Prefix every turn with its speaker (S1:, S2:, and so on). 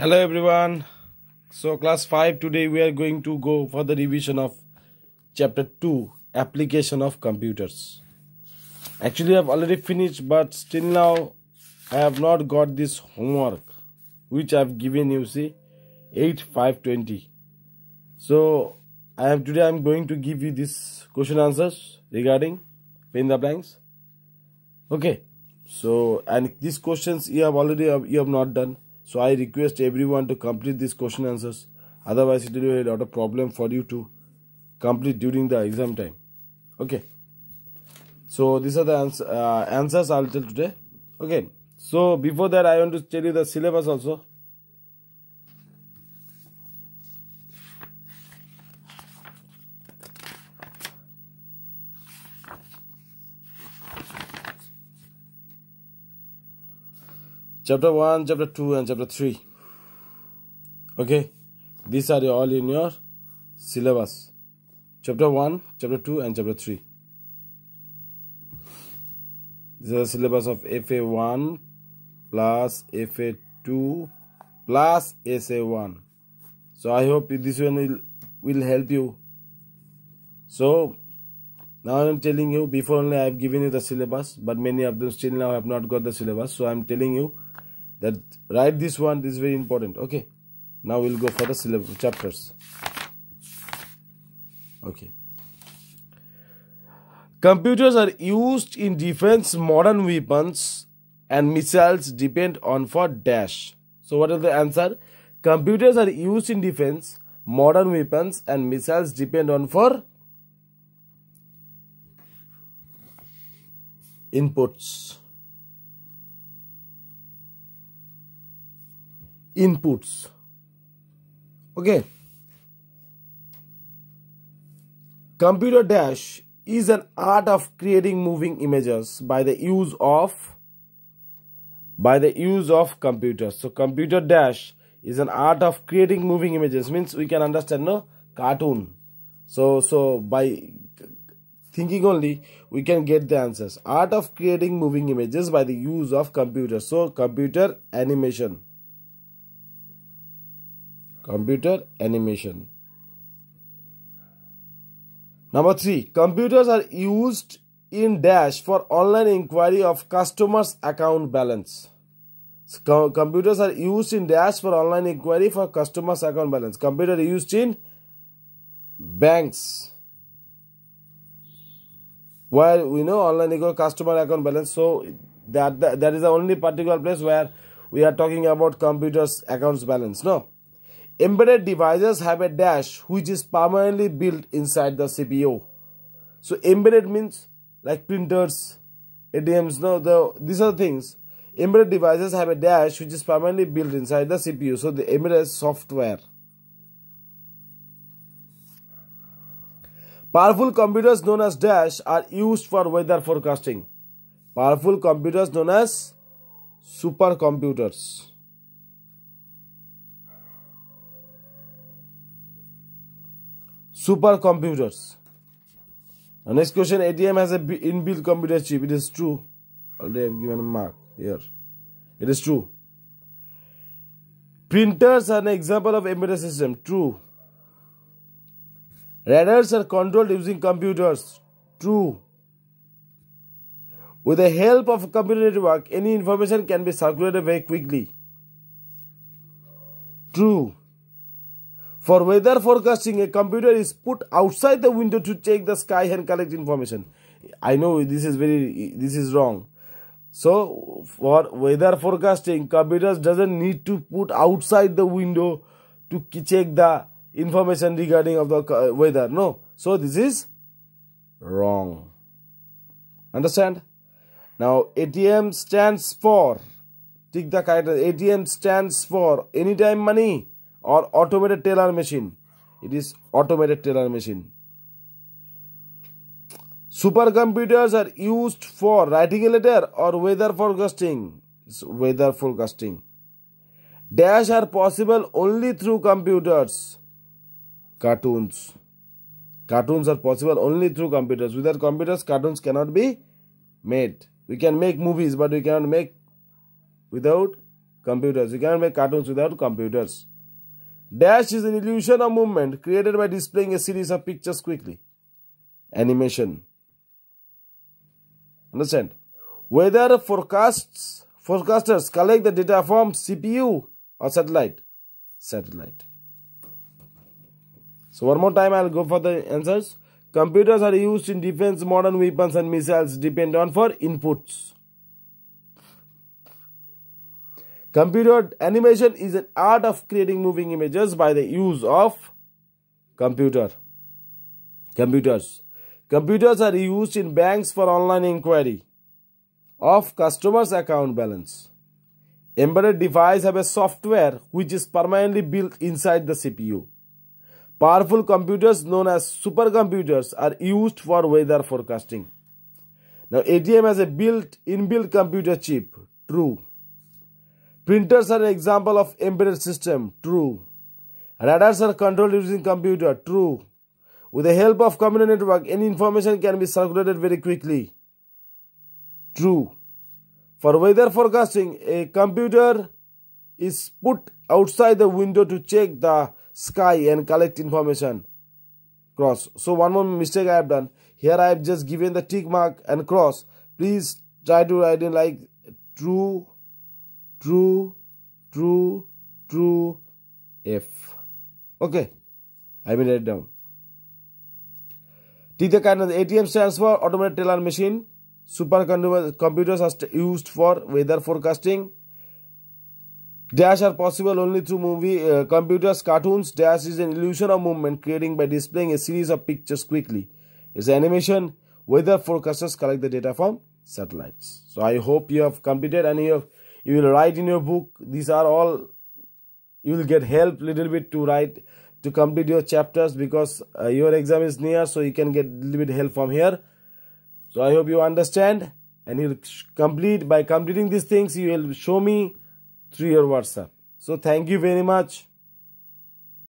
S1: hello everyone so class 5 today we are going to go for the revision of chapter 2 application of computers actually i've already finished but still now i have not got this homework which i've given you see 8 5 20 so i am today i'm going to give you this question answers regarding fill the blanks okay so and these questions you have already you have not done so I request everyone to complete these question answers. Otherwise, it will be a lot of problem for you to complete during the exam time. Okay. So these are the ans uh, answers I'll tell today. Okay. So before that, I want to tell you the syllabus also. chapter 1 chapter 2 and chapter 3 okay these are all in your syllabus chapter 1 chapter 2 and chapter 3 this is the syllabus of fa1 plus fa2 plus sa1 so i hope this one will will help you so now I am telling you, before only I have given you the syllabus, but many of them still now have not got the syllabus. So I am telling you that write this one, this is very important. Okay. Now we'll go for the syllabus chapters. Okay. Computers are used in defense modern weapons and missiles depend on for dash. So what is the answer? Computers are used in defense modern weapons and missiles depend on for inputs inputs okay computer dash is an art of creating moving images by the use of by the use of computers so computer dash is an art of creating moving images means we can understand no cartoon so so by thinking only we can get the answers art of creating moving images by the use of computer so computer animation computer animation number 3 computers are used in dash for online inquiry of customers account balance computers are used in dash for online inquiry for customers account balance computer used in banks while we know online equal customer account balance so that, that that is the only particular place where we are talking about computers accounts balance no embedded devices have a dash which is permanently built inside the cpu so embedded means like printers adms no the these are things embedded devices have a dash which is permanently built inside the cpu so the embedded software Powerful computers known as dash are used for weather forecasting. Powerful computers known as supercomputers. Supercomputers. Our next question, ATM has an inbuilt computer chip. It is true. Already I have given a mark here. It is true. Printers are an example of embedded system. True. Radars are controlled using computers. True. With the help of a computer network, any information can be circulated very quickly. True. For weather forecasting, a computer is put outside the window to check the sky and collect information. I know this is very this is wrong. So for weather forecasting, computers doesn't need to put outside the window to check the information regarding of the uh, weather. No. So this is wrong. Understand? Now ATM stands for take the character ATM stands for anytime money or automated teller machine. It is automated teller machine. Supercomputers are used for writing a letter or weather forecasting. It's weather forecasting. Dash are possible only through computers cartoons. Cartoons are possible only through computers. Without computers, cartoons cannot be made. We can make movies, but we cannot make without computers. We cannot make cartoons without computers. Dash is an illusion of movement created by displaying a series of pictures quickly. Animation. Understand? Whether forecasts forecasters collect the data from CPU or satellite. Satellite. So one more time I'll go for the answers. Computers are used in defense, modern weapons and missiles depend on for inputs. Computer animation is an art of creating moving images by the use of computer. Computers. Computers are used in banks for online inquiry of customers' account balance. Embedded device have a software which is permanently built inside the CPU. Powerful computers known as supercomputers are used for weather forecasting. Now ATM has a built inbuilt computer chip. True. Printers are an example of embedded system. True. Radars are controlled using computer. True. With the help of computer network, any information can be circulated very quickly. True. For weather forecasting, a computer is put outside the window to check the sky and collect information cross so one more mistake i have done here i have just given the tick mark and cross please try to write in like true true true true f okay i will write down take the kind of the atm stands for automated teller machine super computers are used for weather forecasting Dash are possible only through movie uh, computers. Cartoons dash is an illusion of movement creating by displaying a series of pictures quickly. It's animation. Weather forecasters collect the data from satellites. So I hope you have completed and you have, you will write in your book. These are all you will get help little bit to write to complete your chapters because uh, your exam is near so you can get little bit help from here so i hope you understand and you'll complete by completing these things you will show me through your WhatsApp. So thank you very much.